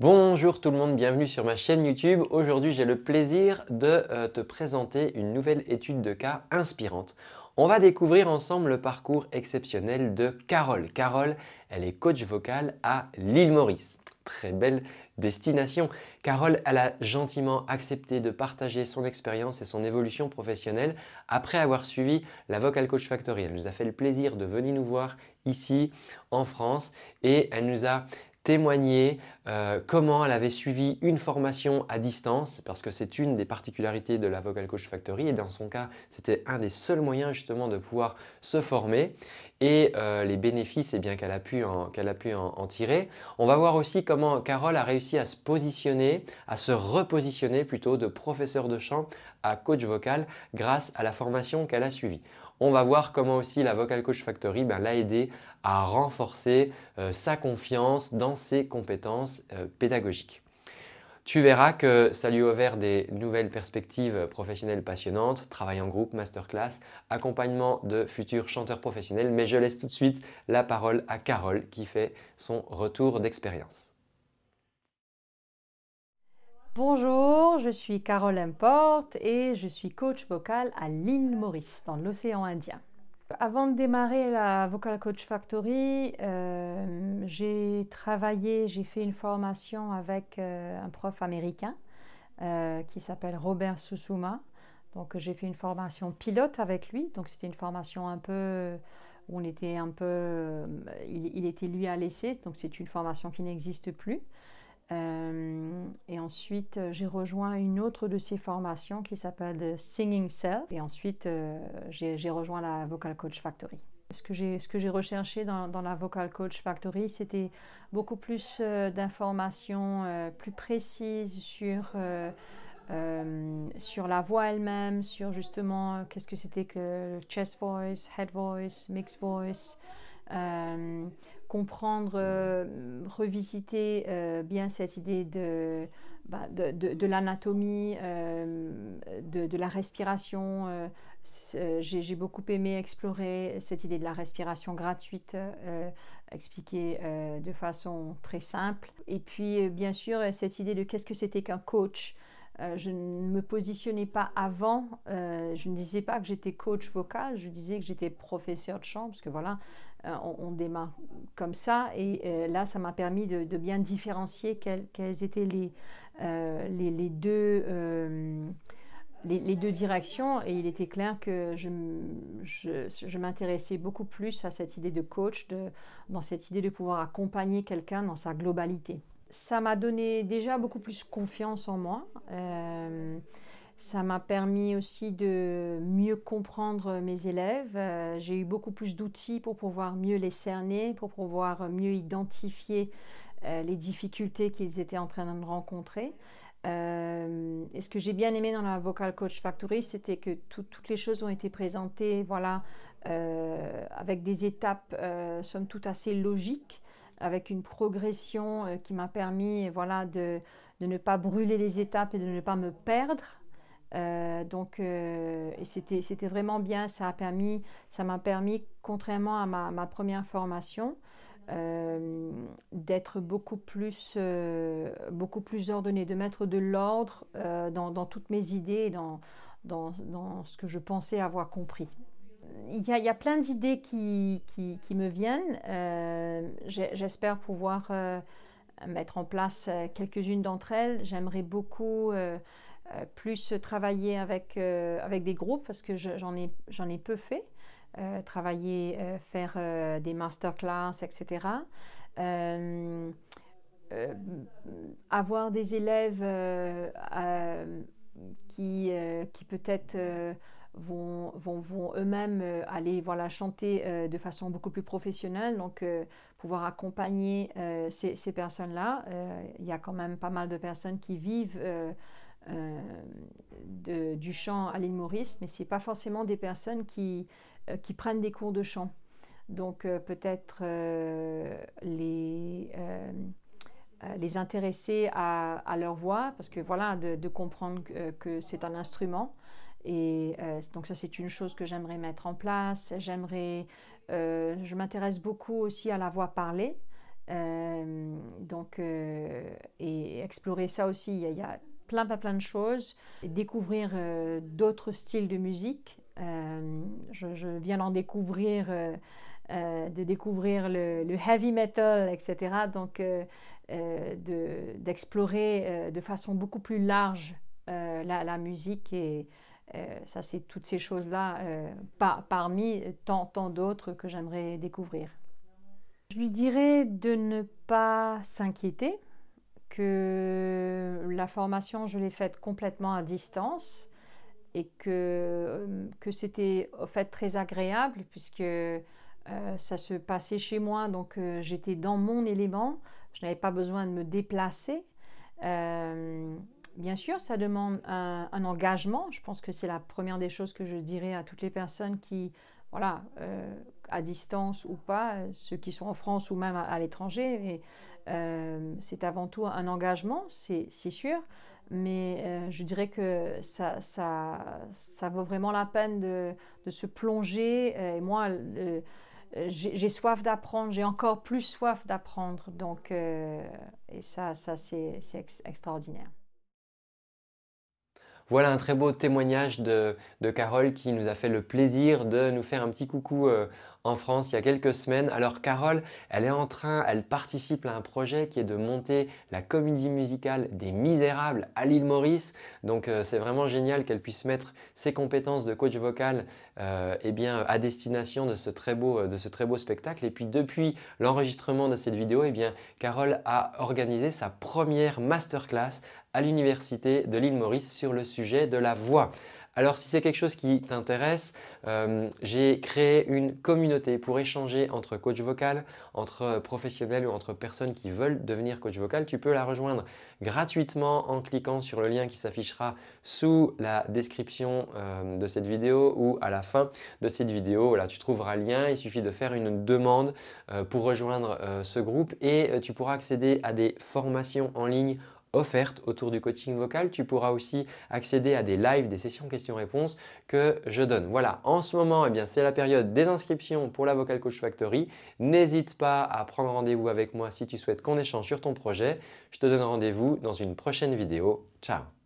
Bonjour tout le monde, bienvenue sur ma chaîne YouTube. Aujourd'hui j'ai le plaisir de euh, te présenter une nouvelle étude de cas inspirante. On va découvrir ensemble le parcours exceptionnel de Carole. Carole, elle est coach vocale à l'île Maurice. Très belle destination. Carole, elle a gentiment accepté de partager son expérience et son évolution professionnelle après avoir suivi la Vocal Coach Factory. Elle nous a fait le plaisir de venir nous voir ici en France et elle nous a témoigner euh, comment elle avait suivi une formation à distance, parce que c'est une des particularités de la Vocal Coach Factory, et dans son cas, c'était un des seuls moyens justement de pouvoir se former, et euh, les bénéfices eh bien qu'elle a pu, en, en tirer. On va voir aussi comment Carole a réussi à se positionner, à se repositionner plutôt de professeur de chant à coach vocal grâce à la formation qu'elle a suivie. On va voir comment aussi la Vocal Coach Factory ben, l'a aidé à renforcer euh, sa confiance dans ses compétences euh, pédagogiques. Tu verras que ça lui a ouvert des nouvelles perspectives professionnelles passionnantes, travail en groupe, masterclass, accompagnement de futurs chanteurs professionnels, mais je laisse tout de suite la parole à Carole qui fait son retour d'expérience. Bonjour, je suis Carole Importe et je suis coach vocal à l'île Maurice, dans l'océan Indien. Avant de démarrer la Vocal Coach Factory, euh, j'ai travaillé, j'ai fait une formation avec euh, un prof américain euh, qui s'appelle Robert Susuma. Donc j'ai fait une formation pilote avec lui, donc c'était une formation un peu où on était un peu, il, il était lui à l'essai, donc c'est une formation qui n'existe plus. Euh, et ensuite, euh, j'ai rejoint une autre de ces formations qui s'appelle Singing Self. Et ensuite, euh, j'ai rejoint la Vocal Coach Factory. Ce que j'ai recherché dans, la Vocal Coach Factory, c'était beaucoup plus d'informations plus précises sur, sur la voix elle-même, sur justement qu'est-ce que c'était que chest voice, head voice, mixed voice comprendre, euh, revisiter euh, bien cette idée de, bah, de, de, l'anatomie, euh, de, de, la respiration. J'ai beaucoup aimé explorer cette idée de la respiration gratuite, expliquée de façon très simple. Et puis, bien sûr, cette idée de qu'est-ce que c'était qu'un coach. je ne me positionnais pas avant, je ne disais pas que j'étais coach vocal, je disais que j'étais professeur de chant, parce que voilà, euh, on, démarre comme ça. Et euh, là, ça m'a permis de, bien différencier quelles, étaient les, euh, deux... Les, deux directions et il était clair que je, m'intéressais beaucoup plus à cette idée de coach, de, dans cette idée de pouvoir accompagner quelqu'un dans sa globalité. Ça m'a donné déjà beaucoup plus confiance en moi. Ça m'a permis aussi de mieux comprendre mes élèves. Euh, j'ai eu beaucoup plus d'outils pour pouvoir mieux les cerner, pour pouvoir mieux identifier euh, les difficultés qu'ils étaient en train de rencontrer. Euh, et ce que j'ai bien aimé dans la Vocal Coach Factory, c'était que toutes les choses ont été présentées, voilà, avec des étapes, somme toute, assez logiques, avec une progression qui m'a permis, voilà, de, ne pas brûler les étapes et de ne pas me perdre euh, donc, euh, c'était vraiment bien. Ça m'a permis, ça permis, contrairement à ma, première formation, euh, d'être beaucoup plus, beaucoup plus ordonnée, de mettre de l'ordre dans, toutes mes idées, dans, dans, ce que je pensais avoir compris. Il y a, plein d'idées qui, qui, me viennent. J'espère pouvoir mettre en place quelques-unes d'entre elles. J'aimerais beaucoup euh, plus travailler avec, euh, avec des groupes, parce que j'en ai, ai peu fait. Euh, travailler, faire des masterclass, etc. avoir des élèves qui, qui peut-être vont, vont, vont eux-mêmes aller voilà, chanter de façon beaucoup plus professionnelle, donc pouvoir accompagner ces, ces personnes-là. Il y a quand même pas mal de personnes qui vivent euh, de, du chant à l'île Maurice, mais ce n'est pas forcément des personnes qui, euh, qui prennent des cours de chant. Donc euh, peut-être les les intéresser à, leur voix, parce que voilà, de, comprendre que, c'est un instrument. Et donc ça, c'est une chose que j'aimerais mettre en place. J'aimerais, je m'intéresse beaucoup aussi à la voix parlée. donc, et explorer ça aussi. il y a, plein, plein, plein de choses, découvrir euh, d'autres styles de musique. Euh, je, viens d'en découvrir, euh, de découvrir le, heavy metal, etc. Donc, d'explorer de, façon beaucoup plus large la, musique et ça, c'est toutes ces choses-là parmi tant, tant d'autres que j'aimerais découvrir. Je lui dirais de ne pas s'inquiéter que la formation, je l'ai faite complètement à distance et que, euh, que c'était en fait très agréable puisque euh, ça se passait chez moi, donc euh, j'étais dans mon élément, je n'avais pas besoin de me déplacer. bien sûr, ça demande un, engagement. Je pense que c'est la première des choses que je dirais à toutes les personnes qui voilà, à distance ou pas, euh, ceux qui sont en France ou même à, l'étranger. Euh, c'est avant tout un engagement, c'est sûr, mais euh, je dirais que ça, ça, ça, vaut vraiment la peine de, de se plonger. Euh, et moi, j'ai soif d'apprendre, j'ai encore plus soif d'apprendre. Donc, et ça, ça c'est extraordinaire. Voilà un très beau témoignage de, de, Carole qui nous a fait le plaisir de nous faire un petit coucou euh, en France il y a quelques semaines. Alors Carole, elle est en train, elle participe à un projet qui est de monter la comédie musicale des Misérables à l'île Maurice. Donc euh, c'est vraiment génial qu'elle puisse mettre ses compétences de coach vocal euh, eh bien, à destination de ce, très beau, euh, de ce très beau spectacle. Et puis depuis l'enregistrement de cette vidéo, eh bien, Carole a organisé sa première masterclass à l'université de l'île Maurice sur le sujet de la voix. Alors si c'est quelque chose qui t'intéresse, euh, j'ai créé une communauté pour échanger entre coach vocal, entre professionnels ou entre personnes qui veulent devenir coach vocal. Tu peux la rejoindre gratuitement en cliquant sur le lien qui s'affichera sous la description euh, de cette vidéo ou à la fin de cette vidéo. Là, tu trouveras le lien. Il suffit de faire une demande euh, pour rejoindre ce groupe et tu pourras accéder à des formations en ligne offerte autour du coaching vocal. Tu pourras aussi accéder à des lives, des sessions questions-réponses que je donne. Voilà, en ce moment, eh c'est la période des inscriptions pour la Vocal Coach Factory. N'hésite pas à prendre rendez-vous avec moi si tu souhaites qu'on échange sur ton projet. Je te donne rendez-vous dans une prochaine vidéo. Ciao